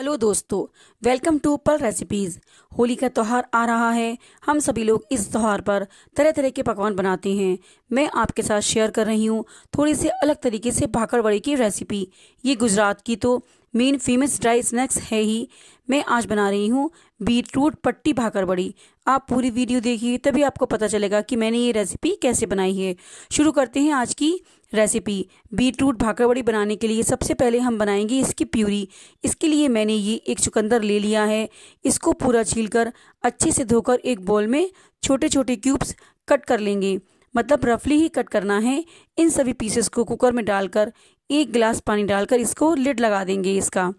hello दोस्तों welcome to Pal recipes Holi का त्यौहार आ रहा है हम सभी लोग इस त्यौहार पर तरह तरह के पकवान बनाते हैं मैं आपके साथ शेयर कर रही हूँ थोड़ी से अलग तरीके से भाखड़ वड़े की रेसिपी ये गुजरात की तो मेन फेमस ड्राई स्नैक्स है ही मैं आज बना रही हूँ बीट रूट पट्टी भाकर बड़ी आप पूरी वीडियो देखिए तभी आपको पता चलेगा कि मैंने ये रेसिपी कैसे बनाई है शुरू करते हैं आज की रेसिपी बीट रूट भाकर बड़ी बनाने के लिए सबसे पहले हम बनाएंगे इसकी प्यूरी इसके लिए मैंने ये एक चुकंदर ले लिया है इसको पूरा कर अच्छे से धोकर एक बॉल में छोटे छोटे क्यूब्स कट कर लेंगे मतलब रफली ही कट करना है इन सभी पीसेस को कुकर में डालकर एक गिलास पानी डालकर इसको लिड लगा देंगे इसका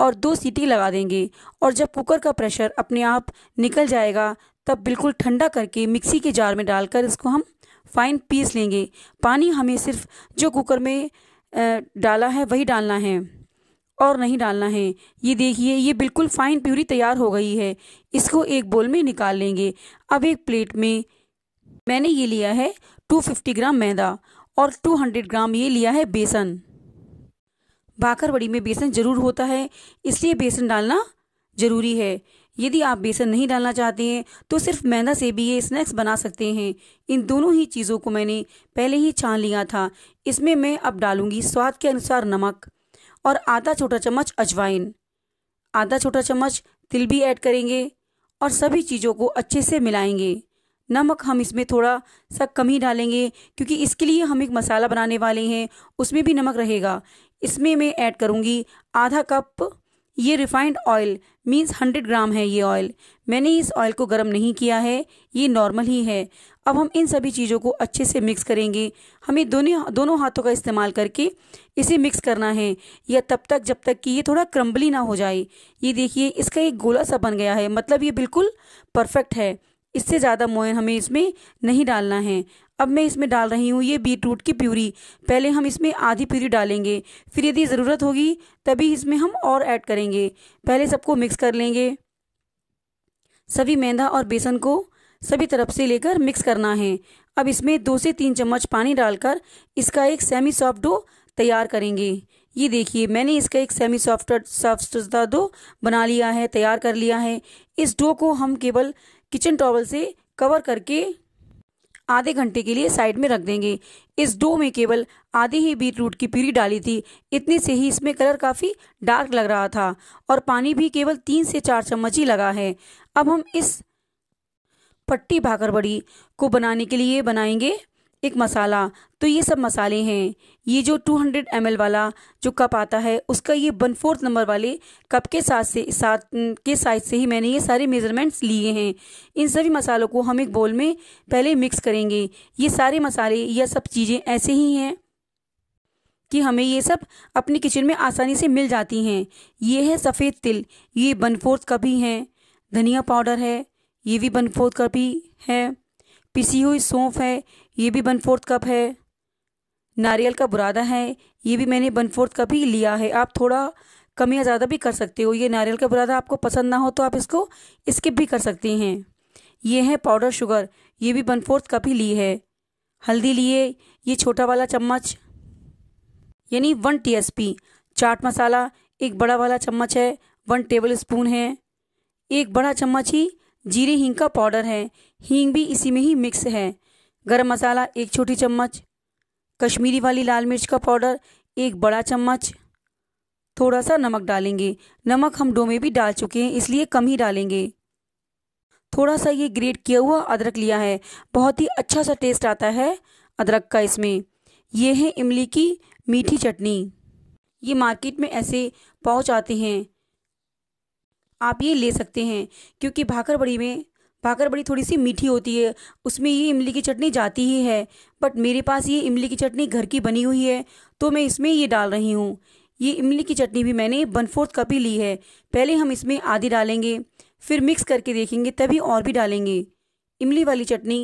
और दो सीटी लगा देंगे और जब कुकर का प्रेशर अपने आप निकल जाएगा तब बिल्कुल ठंडा करके मिक्सी के जार में डालकर इसको हम फाइन पीस लेंगे पानी हमें सिर्फ जो कुकर में डाला है वही डालना है और नहीं डालना है ये देखिए ये बिल्कुल फाइन प्यूरी तैयार हो गई है इसको एक बोल में निकाल लेंगे अब एक प्लेट में मैंने ये लिया है 250 ग्राम मैदा और 200 ग्राम ये लिया है बेसन बाकरवड़ी में बेसन जरूर होता है इसलिए बेसन डालना ज़रूरी है यदि आप बेसन नहीं डालना चाहते हैं तो सिर्फ मैदा से भी ये स्नैक्स बना सकते हैं इन दोनों ही चीज़ों को मैंने पहले ही छान लिया था इसमें मैं अब डालूंगी स्वाद के अनुसार नमक और आधा छोटा चम्मच अजवाइन आधा छोटा चम्मच तिल भी ऐड करेंगे और सभी चीज़ों को अच्छे से मिलाएंगे नमक हम इसमें थोड़ा सा कम ही डालेंगे क्योंकि इसके लिए हम एक मसाला बनाने वाले हैं उसमें भी नमक रहेगा इसमें मैं ऐड करूँगी आधा कप ये refined oil means hundred gram है ये ऑयल मैंने इस ऑयल को गर्म नहीं किया है ये नॉर्मल ही है अब हम इन सभी चीज़ों को अच्छे से मिक्स करेंगे हमें दोनों दोनों हाथों का इस्तेमाल करके इसे मिक्स करना है या तब तक जब तक कि ये थोड़ा क्रम्बली ना हो जाए ये देखिए इसका एक गोला सा बन गया है मतलब ये बिल्कुल परफेक्ट है इससे ज़्यादा मोयन हमें इसमें नहीं डालना है अब मैं इसमें डाल रही हूँ ये बीट रूट की प्यूरी पहले हम इसमें आधी प्यूरी डालेंगे फिर यदि ज़रूरत होगी तभी इसमें हम और ऐड करेंगे पहले सबको मिक्स कर लेंगे सभी मैदा और बेसन को सभी तरफ से लेकर मिक्स करना है अब इसमें दो से तीन चम्मच पानी डालकर इसका एक सेमी सॉफ्ट डो तैयार करेंगे ये देखिए मैंने इसका एक सेमी सॉफ्ट सॉफ्ट डो बना लिया है तैयार कर लिया है इस डो को हम केवल किचन टॉवल से कवर करके आधे घंटे के लिए साइड में रख देंगे इस डो में केवल आधी ही बीट रूट की प्यूरी डाली थी इतने से ही इसमें कलर काफ़ी डार्क लग रहा था और पानी भी केवल तीन से चार चम्मच ही लगा है अब हम इस पट्टी भाकर बड़ी को बनाने के लिए बनाएंगे एक मसाला तो ये सब मसाले हैं ये जो 200 हंड्रेड वाला जो कप आता है उसका ये वन फोर्थ नंबर वाले कप के साथ से साथ के साइज से ही मैंने ये सारे मेज़रमेंट्स लिए हैं इन सभी मसालों को हम एक बोल में पहले मिक्स करेंगे ये सारे मसाले या सब चीज़ें ऐसे ही हैं कि हमें ये सब अपनी किचन में आसानी से मिल जाती हैं ये है सफ़ेद तिल ये वन फोर्थ कप ही हैं धनिया पाउडर है ये भी वन फोर्थ कप ही है पिसी हुई सौंफ है ये भी वन फोर्थ कप है नारियल का बुरादा है ये भी मैंने वन फोर्थ कप ही लिया है आप थोड़ा कम या ज़्यादा भी कर सकते हो ये नारियल का बुरादा आपको पसंद ना हो तो आप इसको स्किप भी कर सकते हैं ये है पाउडर शुगर ये भी वन फोर्थ कप ही ली है हल्दी लिए ये छोटा वाला चम्मच यानी वन पी चाट मसाला एक बड़ा वाला चम्मच है वन टेबल स्पून है एक बड़ा चम्मच ही जीरे हींग का पाउडर है हींग भी इसी में ही मिक्स है गरम मसाला एक छोटी चम्मच कश्मीरी वाली लाल मिर्च का पाउडर एक बड़ा चम्मच थोड़ा सा नमक डालेंगे नमक हम डो में भी डाल चुके हैं इसलिए कम ही डालेंगे थोड़ा सा ये ग्रेट किया हुआ अदरक लिया है बहुत ही अच्छा सा टेस्ट आता है अदरक का इसमें ये है इमली की मीठी चटनी ये मार्केट में ऐसे पहुँच आते हैं आप ये ले सकते हैं क्योंकि भाकर बड़ी में भाकर बड़ी थोड़ी सी मीठी होती है उसमें ये इमली की चटनी जाती ही है बट मेरे पास ये इमली की चटनी घर की बनी हुई है तो मैं इसमें ये डाल रही हूँ ये इमली की चटनी भी मैंने वन फोर्थ कप ही ली है पहले हम इसमें आधी डालेंगे फिर मिक्स करके देखेंगे तभी और भी डालेंगे इमली वाली चटनी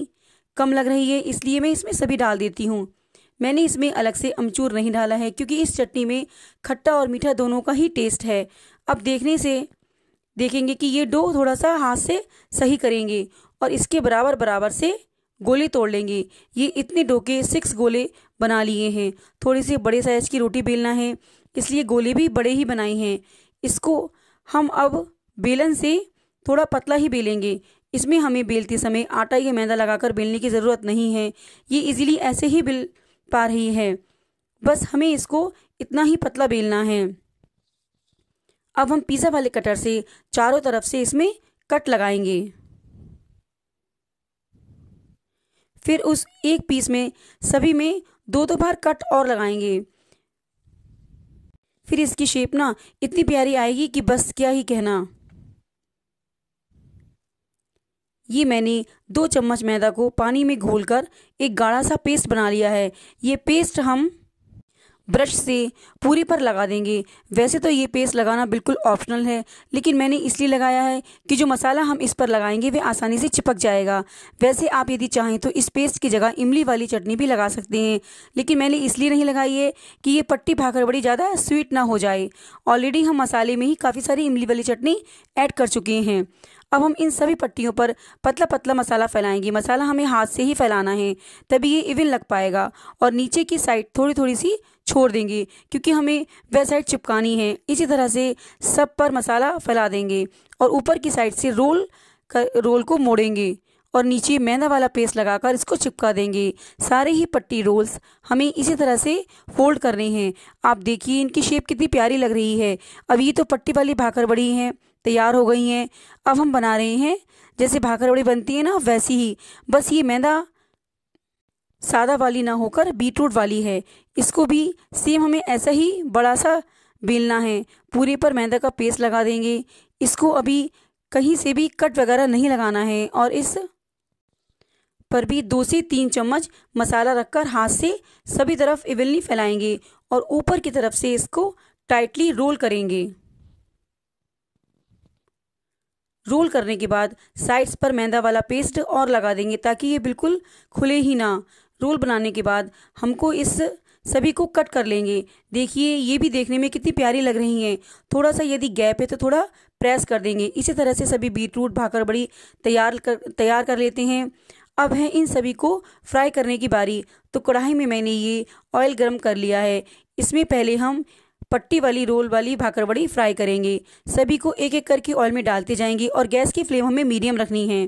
कम लग रही है इसलिए मैं इसमें सभी डाल देती हूँ मैंने इसमें अलग से अमचूर नहीं डाला है क्योंकि इस चटनी में खट्टा और मीठा दोनों का ही टेस्ट है अब देखने से देखेंगे कि ये डो थोड़ा सा हाथ से सही करेंगे और इसके बराबर बराबर से गोले तोड़ लेंगे ये इतने डो के सिक्स गोले बना लिए हैं थोड़ी सी बड़े साइज की रोटी बेलना है इसलिए गोले भी बड़े ही बनाए हैं इसको हम अब बेलन से थोड़ा पतला ही बेलेंगे इसमें हमें बेलते समय आटा या मैदा लगाकर बेलने की ज़रूरत नहीं है ये इजीली ऐसे ही बेल पा रही है बस हमें इसको इतना ही पतला बेलना है अब हम पिज़्ज़ा वाले कटर से चारों तरफ से इसमें कट लगाएंगे फिर उस एक पीस में सभी में दो दो बार कट और लगाएंगे फिर इसकी शेप ना इतनी प्यारी आएगी कि बस क्या ही कहना ये मैंने दो चम्मच मैदा को पानी में घोलकर एक गाढ़ा सा पेस्ट बना लिया है ये पेस्ट हम ब्रश से पूरी पर लगा देंगे वैसे तो ये पेस्ट लगाना बिल्कुल ऑप्शनल है लेकिन मैंने इसलिए लगाया है कि जो मसाला हम इस पर लगाएंगे वह आसानी से चिपक जाएगा वैसे आप यदि चाहें तो इस पेस्ट की जगह इमली वाली चटनी भी लगा सकते हैं लेकिन मैंने इसलिए नहीं लगाई है कि ये पट्टी भाकर बड़ी ज़्यादा स्वीट ना हो जाए ऑलरेडी हम मसाले में ही काफ़ी सारी इमली वाली चटनी ऐड कर चुके हैं अब हम इन सभी पट्टियों पर पतला पतला मसाला फैलाएंगे मसाला हमें हाथ से ही फैलाना है तभी ये इवन लग पाएगा और नीचे की साइड थोड़ी थोड़ी सी छोड़ देंगे क्योंकि हमें वह साइड चिपकानी है इसी तरह से सब पर मसाला फैला देंगे और ऊपर की साइड से रोल कर रोल को मोड़ेंगे और नीचे मैदा वाला पेस्ट लगाकर इसको चिपका देंगे सारे ही पट्टी रोल्स हमें इसी तरह से फोल्ड करने हैं आप देखिए इनकी शेप कितनी प्यारी लग रही है अब ये तो पट्टी वाली भाकर बड़ी हैं तैयार हो गई हैं अब हम बना रहे हैं जैसे भाकर बड़ी बनती है ना वैसी ही बस ये मैदा सादा वाली ना होकर बीटरूट वाली है इसको भी सेम हमें ऐसा ही बड़ा सा बेलना है पूरे पर मैदा का पेस्ट लगा देंगे इसको अभी कहीं से भी कट वगैरह नहीं लगाना है और इस पर भी दो से तीन चम्मच मसाला रखकर हाथ से सभी तरफ इवेलनी फैलाएंगे और ऊपर की तरफ से इसको टाइटली रोल करेंगे रोल करने के बाद साइड्स पर मैदा वाला पेस्ट और लगा देंगे ताकि ये बिल्कुल खुले ही ना रोल बनाने के बाद हमको इस सभी को कट कर लेंगे देखिए ये भी देखने में कितनी प्यारी लग रही हैं थोड़ा सा यदि गैप है तो थोड़ा प्रेस कर देंगे इसी तरह से सभी बीटरूट भाकर बड़ी तैयार कर तैयार कर लेते हैं अब है इन सभी को फ्राई करने की बारी तो कढ़ाई में मैंने ये ऑयल गर्म कर लिया है इसमें पहले हम पट्टी वाली रोल वाली भाकर बड़ी फ्राई करेंगे सभी को एक एक करके ऑयल में डालते जाएंगे और गैस की फ्लेम हमें मीडियम रखनी है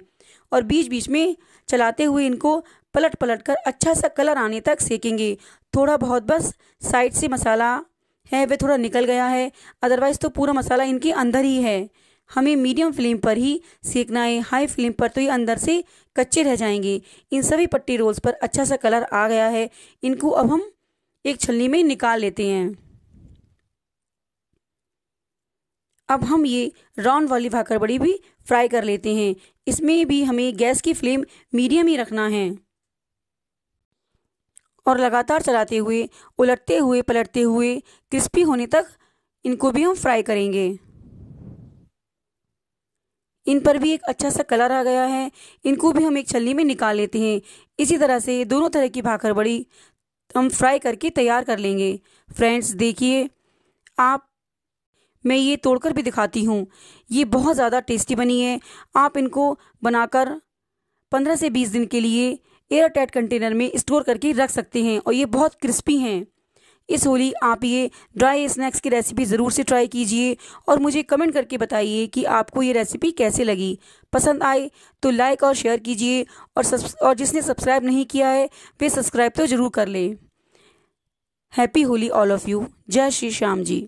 और बीच बीच में चलाते हुए इनको पलट पलट कर अच्छा सा कलर आने तक सेकेंगे थोड़ा बहुत बस साइड से मसाला है वह थोड़ा निकल गया है अदरवाइज़ तो पूरा मसाला इनके अंदर ही है हमें मीडियम फ्लेम पर ही सेकना है हाई फ्लेम पर तो ये अंदर से कच्चे रह जाएंगे इन सभी पट्टी रोल्स पर अच्छा सा कलर आ गया है इनको अब हम एक छलनी में निकाल लेते हैं अब हम ये राउंड वाली भाकर बड़ी भी फ्राई कर लेते हैं इसमें भी हमें गैस की फ्लेम मीडियम ही रखना है और लगातार चलाते हुए उलटते हुए पलटते हुए क्रिस्पी होने तक इनको भी हम फ्राई करेंगे इन पर भी एक अच्छा सा कलर आ गया है इनको भी हम एक छलनी में निकाल लेते हैं इसी तरह से दोनों तरह की भाकर बड़ी हम फ्राई करके तैयार कर लेंगे फ्रेंड्स देखिए आप मैं ये तोड़कर भी दिखाती हूँ ये बहुत ज़्यादा टेस्टी बनी है आप इनको बनाकर पंद्रह से बीस दिन के लिए एयर टाइट कंटेनर में स्टोर करके रख सकते हैं और ये बहुत क्रिस्पी हैं इस होली आप ये ड्राई स्नैक्स की रेसिपी ज़रूर से ट्राई कीजिए और मुझे कमेंट करके बताइए कि आपको ये रेसिपी कैसे लगी पसंद आए तो लाइक और शेयर कीजिए और और जिसने सब्सक्राइब नहीं किया है वे सब्सक्राइब तो ज़रूर कर लें happy Holi all of you जय श्री श्याम जी